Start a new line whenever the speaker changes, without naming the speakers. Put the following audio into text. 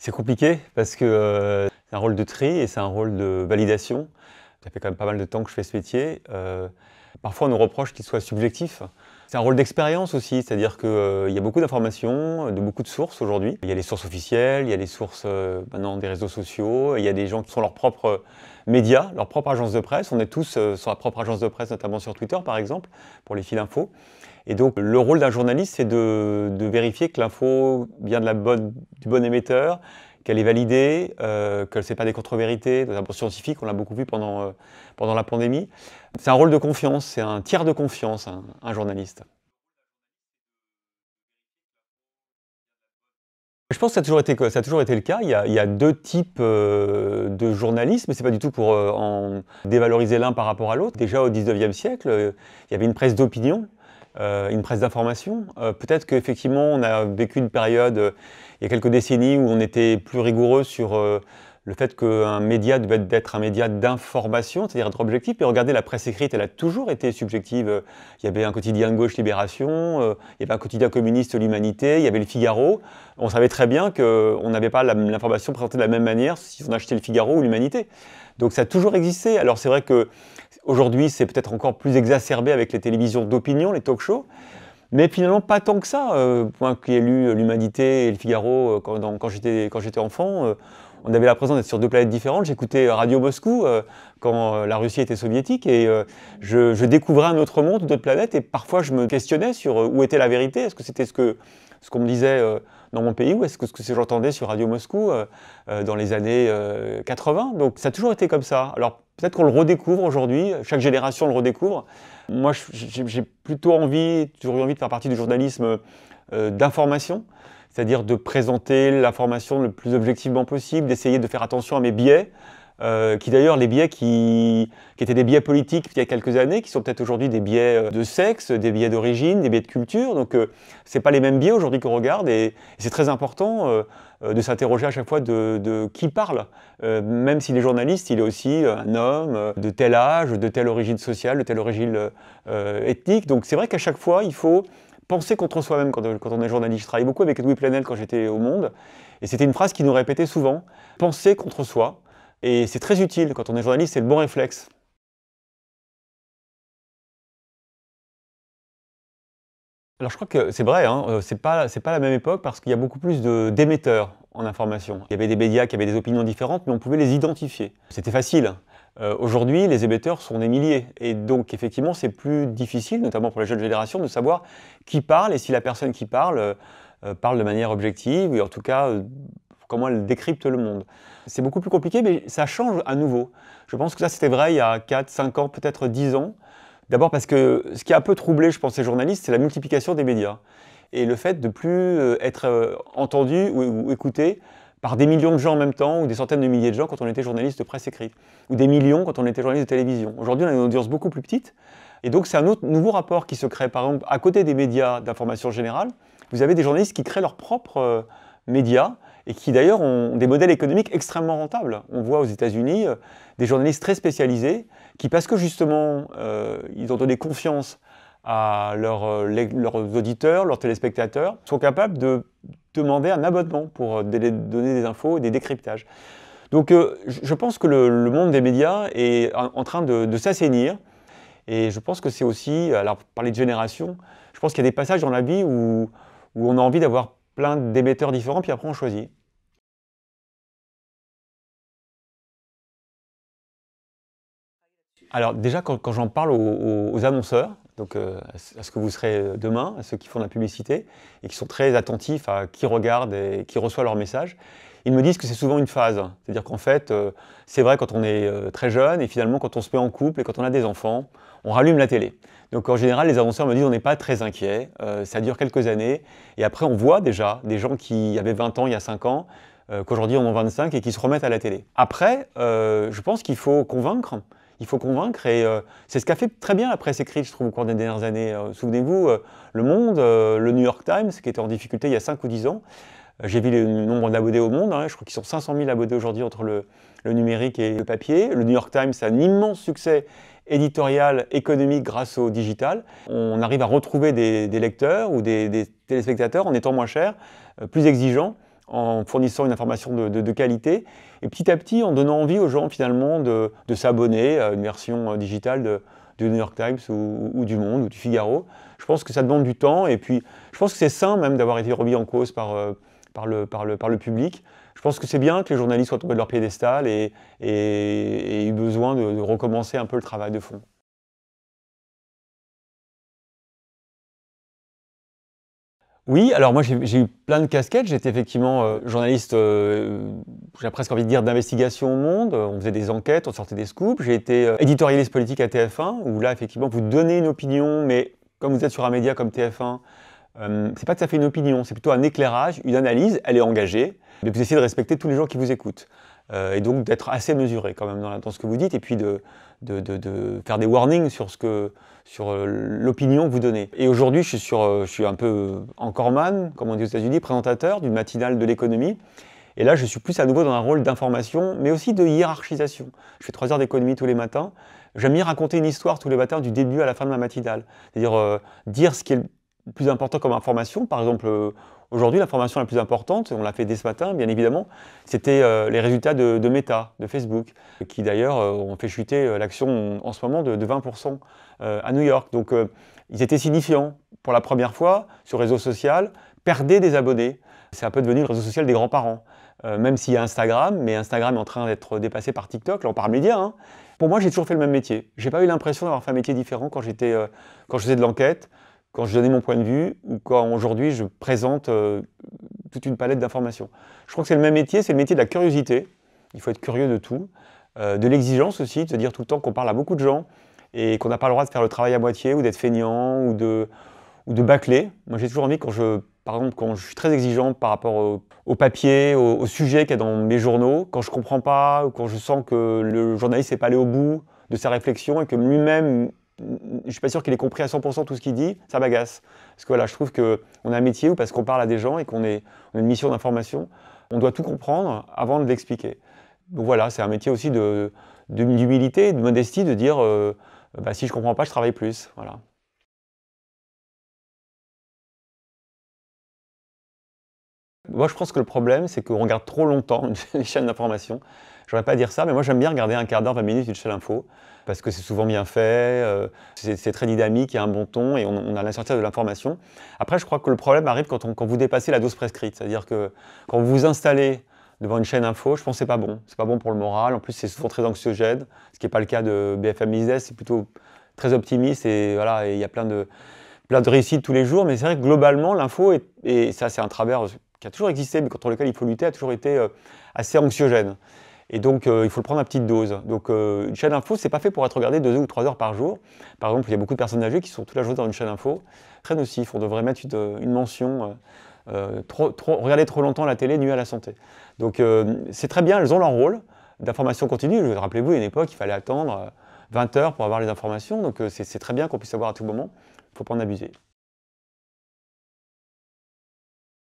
C'est compliqué parce que euh, c'est un rôle de tri et c'est un rôle de validation. Ça fait quand même pas mal de temps que je fais ce métier. Euh, parfois, on nous reproche qu'il soit subjectif. C'est un rôle d'expérience aussi, c'est-à-dire qu'il euh, y a beaucoup d'informations, de beaucoup de sources aujourd'hui. Il y a les sources officielles, il y a les sources maintenant des réseaux sociaux, il y a des gens qui sont leurs propres médias, leur propre agence de presse. On est tous sur la propre agence de presse, notamment sur Twitter par exemple, pour les fils info. Et donc, le rôle d'un journaliste, c'est de, vérifier que l'info vient de la bonne, du bon émetteur, qu'elle est validée, euh, que fait pas des contre-vérités, des rapports scientifiques, on l'a beaucoup vu pendant, euh, pendant la pandémie. C'est un rôle de confiance, c'est un tiers de confiance, un, journaliste. Je pense que ça a toujours été, ça toujours été le cas. Il y a, deux types euh, de journalisme, mais ce n'est pas du tout pour euh, en dévaloriser l'un par rapport à l'autre. Déjà au 19e siècle, il y avait une presse d'opinion euh, une presse d'information. Euh, peut-être qu'effectivement, on a vécu une période, euh, il y a quelques décennies, où on était plus rigoureux sur le fait qu'un média devait être un média d'information, c'est-à-dire être objectif. Et regardez, la presse écrite, elle a toujours été subjective. Il y avait un quotidien de gauche Libération, il y avait un quotidien communiste L'Humanité, il y avait le Figaro. On savait très bien qu'on n'avait pas l'information présentée de la même manière si on achetait le Figaro ou l'Humanité. Donc ça a toujours existé. Alors c'est vrai que Aujourd'hui, c'est peut-être encore plus exacerbé avec les télévisions d'opinion, les talk shows. Mais finalement, pas tant que ça. point euh, moi qui ai lu euh, l'Humanité et le Figaro euh, quand, j'étais enfant, on avait l'impression d'être sur deux planètes différentes. J'écoutais Radio Moscou quand euh, la Russie était soviétique et euh, je, découvrais un autre monde, d'autres planètes et parfois je me questionnais sur euh, où était la vérité. Est-ce que c'était ce qu'on ce qu'on me disait dans mon pays ou est-ce que ce que j'entendais sur Radio Moscou dans les années 80 Donc ça a toujours été comme ça. Alors peut-être qu'on le redécouvre aujourd'hui, chaque génération le redécouvre. Moi j'ai plutôt envie, toujours eu envie de faire partie du journalisme d'information c'est-à-dire de présenter l'information le plus objectivement possible, d'essayer de faire attention à mes biais, euh, qui d'ailleurs les biais qui, étaient des biais politiques il y a quelques années, qui sont peut-être aujourd'hui des biais euh, de sexe, des biais d'origine, des biais de culture. Donc euh, c'est pas les mêmes biais aujourd'hui qu'on regarde et, c'est très important euh, de s'interroger à chaque fois de, qui parle, même si les journalistes, il est aussi un homme de tel âge, de telle origine sociale, de telle origine ethnique. Donc c'est vrai qu'à chaque fois il faut penser contre soi-même quand, on est journaliste. Je travaillais beaucoup avec Edwin Plenel quand j'étais au Monde, et c'était une phrase qu'il nous répétait souvent, penser contre soi, et c'est très utile, quand on est journaliste, c'est le bon réflexe. Alors je crois que c'est vrai, hein, euh, c'est pas, la même époque parce qu'il y a beaucoup plus d'émetteurs en information. Il y avait des médias qui avaient des opinions différentes, mais on pouvait les identifier. C'était facile. Euh, aujourd'hui, les émetteurs sont des milliers, et donc effectivement c'est plus difficile, notamment pour les jeunes générations, de savoir qui parle et si la personne qui parle euh, parle de manière objective, ou en tout cas comment elle décrypte le monde. C'est beaucoup plus compliqué, mais ça change à nouveau. Je pense que ça, c'était vrai il y a 4, 5 ans, peut-être 10 ans. D'abord parce que ce qui a un peu troublé, je pense, les journalistes, c'est la multiplication des médias. Et le fait de plus euh, être euh, entendu ou, écouté par des millions de gens en même temps, ou des centaines de milliers de gens quand on était journaliste de presse écrite, ou des millions quand on était journaliste de télévision. Aujourd'hui, on a une audience beaucoup plus petite, et donc c'est un autre nouveau rapport qui se crée. Par exemple, à côté des médias d'information générale, vous avez des journalistes qui créent leurs propres euh, médias, et qui d'ailleurs ont des modèles économiques extrêmement rentables. On voit aux États-Unis euh, des journalistes très spécialisés qui, parce que justement, euh, ils ont donné confiance à euh, leurs auditeurs, leurs téléspectateurs, sont capables de demander un abonnement pour donner des infos et des décryptages. Donc je pense que le, monde des médias est en, train de, s'assainir. Et je pense que c'est aussi, alors parler de génération, je pense qu'il y a des passages dans la vie où on a envie d'avoir plein d'émetteurs différents, puis après on choisit. Alors déjà, quand, j'en parle aux, annonceurs, donc euh, à ce que vous serez euh, demain, à ceux qui font de la publicité et qui sont très attentifs à qui regarde et qui reçoit leur message, ils me disent que c'est souvent une phase. C'est-à-dire qu'en fait, euh, c'est vrai quand on est très jeune et finalement quand on se met en couple et quand on a des enfants, on rallume la télé. Donc en général, les annonceurs me disent on n'est pas très inquiet, ça dure quelques années et après on voit déjà des gens qui avaient 20 ans il y a 5 ans qu'aujourd'hui on en 25 et qui se remettent à la télé. Après, je pense qu'il faut convaincre il faut convaincre. Et euh, c'est ce qu'a fait très bien la presse écrite, je trouve, au cours des dernières années. Euh, souvenez-vous, euh, Le Monde, le New York Times, qui était en difficulté il y a 5 ou 10 ans. J'ai vu le nombre d'abonnés au Monde. Hein. je crois qu'ils sont 500 000 abonnés aujourd'hui entre le, numérique et le papier. Le New York Times, a un immense succès éditorial, économique grâce au digital. On arrive à retrouver des, lecteurs ou des, téléspectateurs en étant moins cher, plus exigeants en fournissant une information de, qualité, et petit à petit en donnant envie aux gens finalement de, s'abonner à une version euh, digitale du New York Times ou, du Monde ou du Figaro. Je pense que ça demande du temps, et puis je pense que c'est sain même d'avoir été remis en cause par, euh, le, par, par le public. Je pense que c'est bien que les journalistes soient tombés de leur piédestal et, et, et aient eu besoin de recommencer un peu le travail de fond. Oui, alors moi j'ai eu plein de casquettes. J'étais effectivement euh, journaliste, euh, euh, j'ai presque envie de dire, d'investigation au monde. On faisait des enquêtes, on sortait des scoops. J'ai été éditorialiste politique à TF1, où là effectivement vous donnez une opinion, mais comme vous êtes sur un média comme TF1, c'est pas que ça fait une opinion, c'est plutôt un éclairage, une analyse, elle est engagée, mais vous essayez de respecter tous les gens qui vous écoutent. et donc d'être assez mesuré quand même dans, dans, ce que vous dites, et puis de, de, faire des warnings sur ce que sur euh, l'opinion que vous donnez. Et aujourd'hui, je suis euh, je suis un peu encore man, comme on dit aux États-Unis, présentateur d'une matinale de l'économie. Et là, je suis plus à nouveau dans un rôle d'information, mais aussi de hiérarchisation. Je fais trois heures d'économie tous les matins. J'aime bien raconter une histoire tous les matins, du début à la fin de ma matinale. C'est-à-dire euh, dire ce qui est le plus important comme information. Par exemple, Aujourd'hui, l'information la plus importante, on l'a fait dès ce matin, bien évidemment, c'était euh, les résultats de, Meta, de Facebook, qui d'ailleurs euh, ont fait chuter euh, l'action en ce moment de, 20% à New York. Donc, ils étaient signifiants. Pour la première fois, sur réseau social, perdaient des abonnés. C'est un peu devenu le réseau social des grands-parents. même s'il y a Instagram, mais Instagram est en train d'être dépassé par TikTok, là on parle média. Hein. Pour moi, j'ai toujours fait le même métier. Je n'ai pas eu l'impression d'avoir fait un métier différent quand je faisais de l'enquête quand je donnais mon point de vue ou quand aujourd'hui je présente euh, toute une palette d'informations. Je crois que c'est le même métier, c'est le métier de la curiosité. Il faut être curieux de tout, euh, de l'exigence aussi, de se dire tout le temps qu'on parle à beaucoup de gens et qu'on n'a pas le droit de faire le travail à moitié ou d'être feignant ou de, ou de bâcler. Moi j'ai toujours envie quand je par exemple, quand je suis très exigeant par rapport au, papier, au, sujet qu'il y a dans mes journaux, quand je ne comprends pas, ou quand je sens que le journaliste n'est pas allé au bout de sa réflexion et que lui-même je suis pas sûr qu'il ait compris à 100% tout ce qu'il dit, ça m'agace. Parce que voilà, je trouve qu'on a un métier ou parce qu'on parle à des gens et qu'on on a une mission d'information, on doit tout comprendre avant de l'expliquer. Donc voilà, c'est un métier aussi de, d'humilité, et de modestie, de dire euh, bah, si je comprends pas, je travaille plus. Voilà. Moi, je pense que le problème, c'est qu'on regarde trop longtemps les chaînes d'information. J'aurais pas dire ça, mais moi j'aime bien regarder un quart d'heure, 20 minutes une chaîne info, parce que c'est souvent bien fait, euh, c'est très dynamique, il y a un bon ton et on, a la de l'information. Après, je crois que le problème arrive quand, vous dépassez la dose prescrite, c'est-à-dire que quand vous vous installez devant une chaîne info, je pense que c'est pas bon. C'est pas bon pour le moral, en plus c'est souvent très anxiogène, ce qui n'est pas le cas de BFM Business, c'est plutôt très optimiste et voilà, il y a plein de, de réussites tous les jours, mais c'est vrai que globalement, l'info, et ça c'est un travers qui a toujours existé, mais contre lequel il faut lutter, a toujours été euh, assez anxiogène. Et donc, euh, il faut le prendre à petite dose. Donc, euh, une chaîne info, c'est pas fait pour être regardé deux ou trois heures par jour. Par exemple, il y a beaucoup de personnes âgées qui sont toute la journée dans une chaîne info. Très nocif. On devrait mettre une, mention. Euh, regarder trop longtemps la télé nuit à la santé. Donc, c'est très bien. Elles ont leur rôle d'information continue. Je rappelez-vous, il y a une époque, il fallait attendre 20 heures pour avoir les informations. Donc, c'est très bien qu'on puisse avoir à tout moment. Il ne faut pas en abuser.